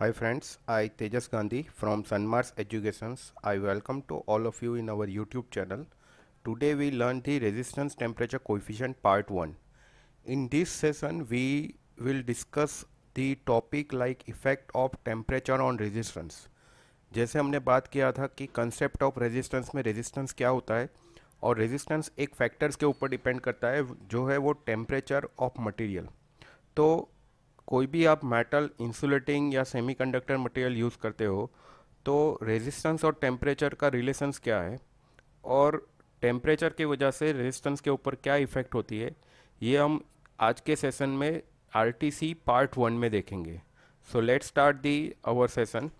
Hi friends, I Tejas Gandhi from Sunmars Educations. I welcome to all of you in our YouTube channel. Today we learn the resistance temperature coefficient part 1. In this session we will discuss the topic like effect of temperature on resistance. जैसे हमने बात किया था कि concept of resistance में resistance क्या होता है और रेजिस्टेंस एक फैक्टर्स के ऊपर डिपेंड करता है जो है वो टेम्परेचर ऑफ मटेरियल तो कोई भी आप मेटल इंसुलेटिंग या सेमीकंडक्टर मटेरियल यूज़ करते हो तो रेजिस्टेंस और टेम्परेचर का रिलेशंस क्या है और टेम्परेचर की वजह से रेजिस्टेंस के ऊपर क्या इफ़ेक्ट होती है ये हम आज के सेशन में आर पार्ट वन में देखेंगे so let start the our session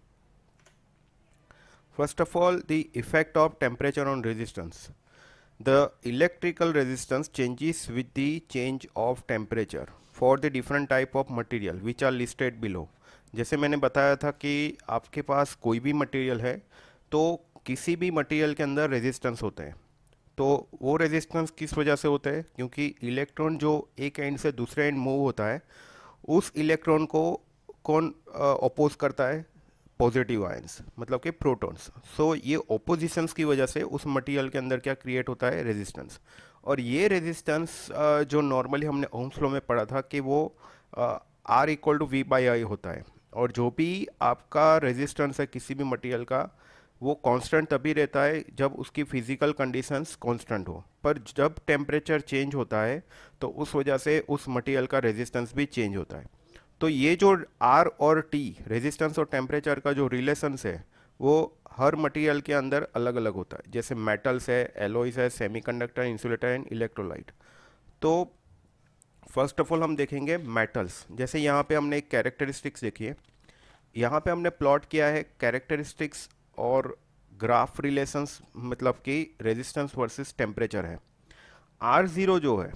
first of all the effect of temperature on resistance the electrical resistance changes with the change of temperature for the different type of material which are listed below जैसे मैंने बताया था कि आपके पास कोई भी material है तो किसी भी मटेरियल के अंदर रेजिस्टेंस होते हैं तो वो रेजिस्टेंस किस वजह से होते हैं क्योंकि इलेक्ट्रॉन जो एक एंड से दूसरे एंड मूव होता है उस इलेक्ट्रॉन को कौन अपोज करता है पॉजिटिव आयंस मतलब कि प्रोटॉन्स सो so, ये ओपोजिशंस की वजह से उस मटेरियल के अंदर क्या क्रिएट होता है रेजिस्टेंस और ये रेजिस्टेंस जो नॉर्मली हमने ओम फ्लो में पढ़ा था कि वो R equal to V by I होता है और जो भी आपका रेजिस्टेंस है किसी भी मटेरियल का वो कांस्टेंट तभी रहता है जब उसकी फिजिकल कंडीशंस कांस्टेंट हो पर जब टेम्परेचर चेंज होता है तो उस वजह से उस मटेरियल का रेजिस्टेंस भी चेंज होता है तो ये जो आर और टी रेजिस्टेंस और टेम्परेचर का जो रिलेशंस है वो हर मटेरियल के अंदर अलग अलग होता है जैसे मेटल्स है एलोइस है सेमीकंडक्टर इंसुलेटर एंड इलेक्ट्रोलाइट तो फर्स्ट ऑफ ऑल हम देखेंगे मेटल्स जैसे यहाँ पे हमने एक कैरेक्टरिस्टिक्स देखी है यहाँ पे हमने प्लॉट किया है कैरेक्टरिस्टिक्स और ग्राफ रिलेशंस मतलब कि रेजिस्टेंस वर्सेस टेम्परेचर है आर ज़ीरो जो है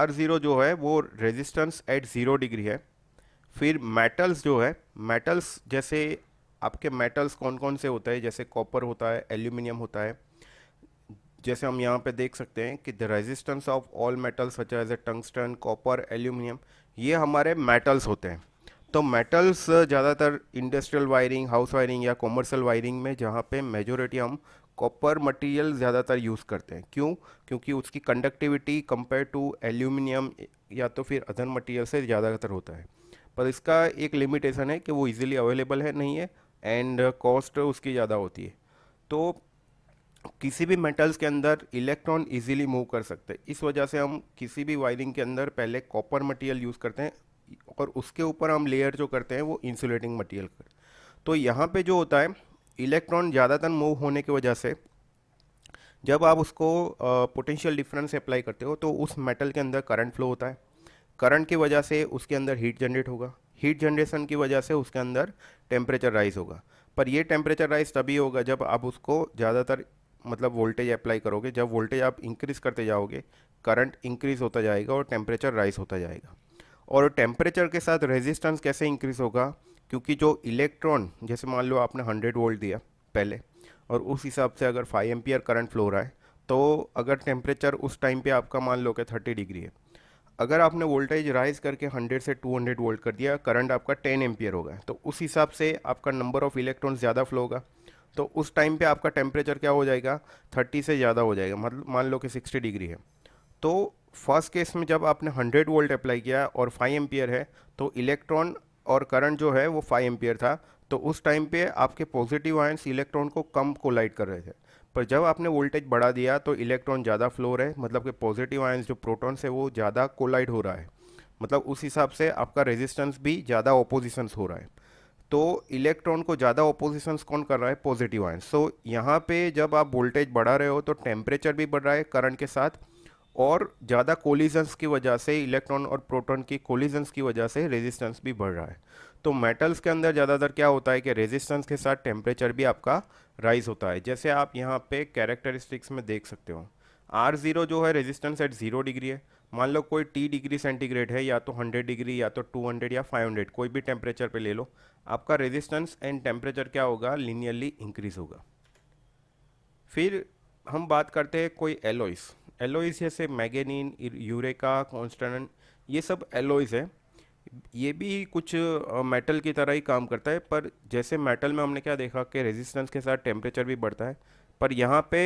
आर ज़ीरो जो है वो रेजिस्टेंस एट ज़ीरो डिग्री है फिर मेटल्स जो है मेटल्स जैसे आपके मेटल्स कौन कौन से होते हैं जैसे कॉपर होता है एल्यूमिनियम होता है जैसे हम यहाँ पे देख सकते हैं कि the resistance of all metals such as a tungsten copper aluminium ये हमारे मेटल्स होते हैं तो मेटल्स ज़्यादातर इंडस्ट्रियल वायरिंग हाउस वायरिंग या कॉमर्शियल वायरिंग में जहाँ पे मेजोरिटी हम कॉपर मटेरियल ज़्यादातर यूज़ करते हैं क्यों क्योंकि उसकी कंडक्टिविटी कंपेयर टू एल्यूमिनियम या तो फिर अदर मटेरियल से ज़्यादातर होता है पर इसका एक लिमिटेशन है कि वो इजीली अवेलेबल है नहीं है एंड कॉस्ट uh, उसकी ज़्यादा होती है तो किसी भी मेटल्स के अंदर इलेक्ट्रॉन इजीली मूव कर सकते हैं इस वजह से हम किसी भी वायरिंग के अंदर पहले कॉपर मटेरियल यूज़ करते हैं और उसके ऊपर हम लेयर जो करते हैं वो इंसुलेटिंग मटेरियल करते तो यहाँ पे जो होता है इलेक्ट्रॉन ज़्यादातर मूव होने की वजह से जब आप उसको पोटेंशियल डिफरेंस अप्लाई करते हो तो उस मेटल के अंदर करंट फ्लो होता है करंट की वजह से उसके अंदर हीट जनरेट होगा हीट जनरेशन की वजह से उसके अंदर टेम्परेचर राइज होगा पर ये टेम्परेचर राइज तभी होगा जब आप उसको ज़्यादातर मतलब वोल्टेज अप्लाई करोगे जब वोल्टेज आप इंक्रीज़ करते जाओगे करंट इंक्रीज़ होता जाएगा और टेम्परेचर राइज होता जाएगा और टेम्परेचर के साथ रेजिस्टेंस कैसे इंक्रीज़ होगा क्योंकि जो इलेक्ट्रॉन जैसे मान लो आपने हंड्रेड वोल्ट दिया पहले और उस हिसाब से अगर फाइव एम्पियर करंट फ्लो रहा है तो अगर टेम्परेचर उस टाइम पे आपका मान लो कि थर्टी डिग्री है अगर आपने वोल्टेज राइज करके 100 से 200 वोल्ट कर दिया करंट आपका 10 एम्पियर होगा तो उस हिसाब से आपका नंबर ऑफ़ इलेक्ट्रॉन ज़्यादा फ्लो होगा तो उस टाइम पे आपका टेम्परेचर क्या हो जाएगा 30 से ज़्यादा हो जाएगा मतलब मान लो कि 60 डिग्री है तो फर्स्ट केस में जब आपने 100 वोल्ट अप्लाई किया और 5 एम्पियर है तो इलेक्ट्रॉन और करंट जो है वो 5 एम्पियर था तो उस टाइम पे आपके पॉजिटिव आयंस इलेक्ट्रॉन को कम कोलाइट कर रहे थे पर जब आपने वोल्टेज बढ़ा दिया तो इलेक्ट्रॉन ज़्यादा फ्लो रहे मतलब कि पॉजिटिव आयंस जो प्रोटॉन्स है वो ज़्यादा कोलाइड हो रहा है मतलब उस हिसाब से आपका रेजिस्टेंस भी ज़्यादा ओपोजिशंस हो रहा है तो इलेक्ट्रॉन को ज़्यादा ओपोजिशंस कौन कर रहा है पॉजिटिव आयन सो तो so, यहाँ पे जब आप वोल्टेज बढ़ा रहे हो तो टेम्परेचर भी बढ़ रहा है करंट के साथ और ज़्यादा कोलिजन्स की वजह से इलेक्ट्रॉन और प्रोटॉन की कोलिजन्स की वजह से रेजिस्टेंस भी बढ़ रहा है तो मेटल्स के अंदर ज़्यादातर क्या होता है कि रेजिस्टेंस के साथ टेम्परेचर भी आपका राइज होता है जैसे आप यहाँ पे कैरेक्टरिस्टिक्स में देख सकते हो आर ज़ीरो जो है रेजिस्टेंस एट ज़ीरो डिग्री है मान लो कोई टी डिग्री सेंटीग्रेड है या तो 100 डिग्री या तो 200 या 500 कोई भी टेम्परेचर पे ले लो आपका रेजिस्टेंस एंड टेम्परेचर क्या होगा लीनियरली इंक्रीज होगा फिर हम बात करते हैं कोई एलोइस एलोइस जैसे मैगेनिन यूरेका कॉन्स्टन ये सब एलोइज़ हैं ये भी कुछ मेटल की तरह ही काम करता है पर जैसे मेटल में हमने क्या देखा कि रेजिस्टेंस के साथ टेम्परेचर भी बढ़ता है पर यहाँ पे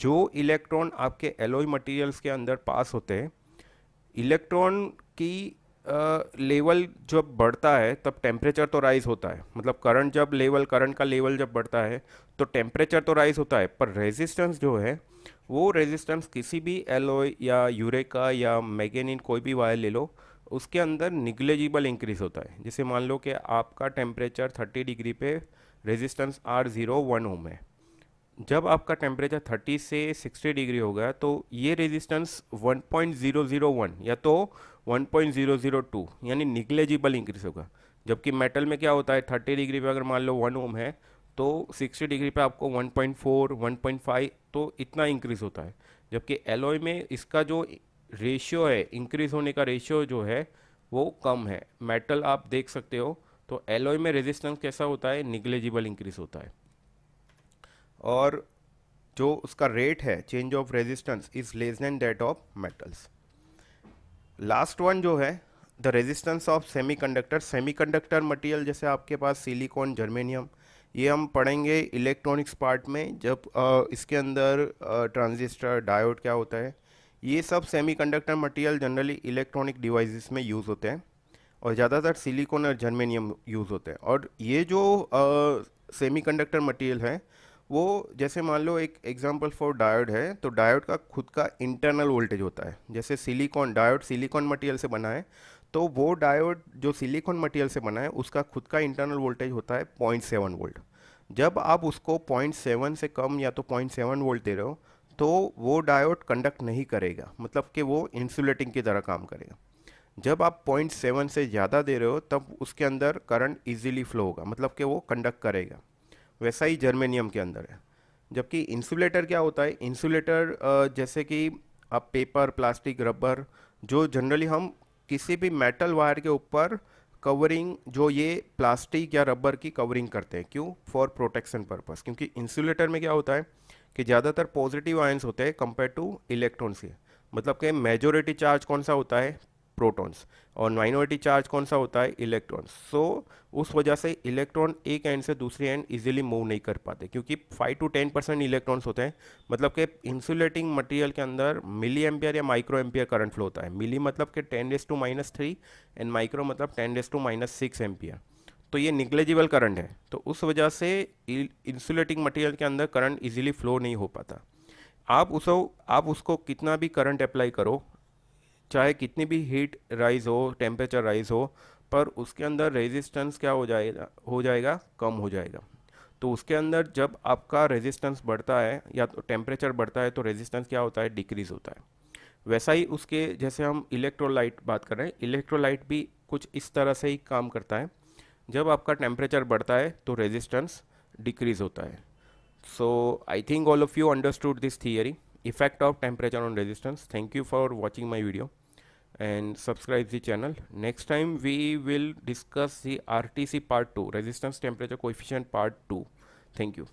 जो इलेक्ट्रॉन आपके एलोई मटेरियल्स के अंदर पास होते हैं इलेक्ट्रॉन की लेवल जब बढ़ता है तब टेम्परेचर तो राइज होता है मतलब करंट जब लेवल करंट का लेवल जब बढ़ता है तो टेम्परेचर तो राइज होता है पर रेजिस्टेंस जो है वो रेजिस्टेंस किसी भी एलोय या यूरेका या मैगेनिन कोई भी वायर ले लो उसके अंदर निग्लेजिबल इंक्रीज़ होता है जैसे मान लो कि आपका टेम्परेचर 30 डिग्री पे resistance R zero one ohm है जब आपका टेम्परेचर 30 से 60 डिग्री हो गया तो ये रेजिस्टेंस 1.001 या तो 1.002 यानी निग्लेजिबल इंक्रीज़ होगा जबकि मेटल में क्या होता है 30 डिग्री पे अगर मान लो वन ओम है तो 60 डिग्री पे आपको 1.4 1.5 तो इतना इंक्रीज़ होता है जबकि एलोई में इसका जो रेशियो है इंक्रीज होने का रेशियो जो है वो कम है मेटल आप देख सकते हो तो एलोय में रेजिस्टेंस कैसा होता है निग्लेजिबल इंक्रीज होता है और जो उसका रेट है change of resistance is less than that of metals last one जो है the resistance of semiconductor semiconductor material जैसे आपके पास सिलिकॉन जर्मेनियम ये हम पढ़ेंगे इलेक्ट्रॉनिक्स पार्ट में जब आ, इसके अंदर ट्रांजिस्टर डायोड क्या होता है ये सब semiconductor material generally electronic devices में यूज़ होते हैं और ज़्यादातर सिलिकॉन और जर्मेनियम यूज़ होते हैं और ये जो सेमीकंडक्टर मटेरियल है वो जैसे मान लो एक एग्जांपल फॉर डायोड है तो डायोड का खुद का इंटरनल वोल्टेज होता है जैसे सिलिकॉन डायोड सिलिकॉन मटेरियल से बना है तो वो डायोड जो सिलिकॉन मटेरियल से बना है उसका खुद का इंटरनल वोल्टेज होता है पॉइंट सेवन वोल्ट जब आप उसको पॉइंट सेवन से कम या तो पॉइंट सेवन वोल्ट दे रहे हो तो वो डायोड कंडक्ट नहीं करेगा मतलब कि वो इंसुलेटिंग की तरह काम करेगा जब आप पॉइंट सेवन से ज़्यादा दे रहे हो तब उसके अंदर करंट इजीली फ्लो होगा मतलब कि वो कंडक्ट करेगा वैसा ही जर्मेनियम के अंदर है जबकि इंसुलेटर क्या होता है इंसुलेटर जैसे कि आप पेपर प्लास्टिक रबर जो जनरली हम किसी भी मेटल वायर के ऊपर कवरिंग जो ये प्लास्टिक या रबर की कवरिंग करते हैं क्यों फॉर प्रोटेक्शन पर्पज़ क्योंकि इंसुलेटर में क्या होता है कि ज़्यादातर पॉजिटिव आयन्स होते हैं कंपेयर टू इलेक्ट्रॉन्स के मतलब कि मेजोरिटी चार्ज कौन सा होता है प्रोटॉन्स और माइनॉरिटी चार्ज कौन सा होता है इलेक्ट्रॉन्स सो so, उस वजह से इलेक्ट्रॉन एक एंड से दूसरे एंड इजीली मूव नहीं कर पाते क्योंकि 5 टू 10 परसेंट इलेक्ट्रॉन्स होते हैं मतलब कि इंसुलेटिंग मटेरियल के अंदर मिली एम्पियर या माइक्रो एम्पियर करंट फ्लो होता है मिली मतलब कि 10 raise to minus three and micro मतलब 10 raise to minus six ampere तो ये निग्लेजिबल करंट है तो उस वजह से इंसुलेटिंग मटेरियल के अंदर करंट इजीली फ्लो नहीं हो पाता आप उसको आप उसको कितना भी करंट अप्लाई करो चाहे कितनी भी हीट राइज हो टेम्परेचर राइज हो पर उसके अंदर रेजिस्टेंस क्या हो जाएगा हो जाएगा कम हो जाएगा तो उसके अंदर जब आपका रेजिस्टेंस बढ़ता है या तो टेम्परेचर बढ़ता है तो रेजिस्टेंस क्या होता है डिक्रीज़ होता है वैसा ही उसके जैसे हम इलेक्ट्रोलाइट बात कर रहे हैं इलेक्ट्रोलाइट भी कुछ इस तरह से ही काम करता है जब आपका टेम्परेचर बढ़ता है तो रेजिस्टेंस डिक्रीज होता है so I think all of you understood this theory effect of temperature on resistance thank you for watching my video and subscribe the channel next time we will discuss the rtc part 2 resistance temperature coefficient part 2 thank you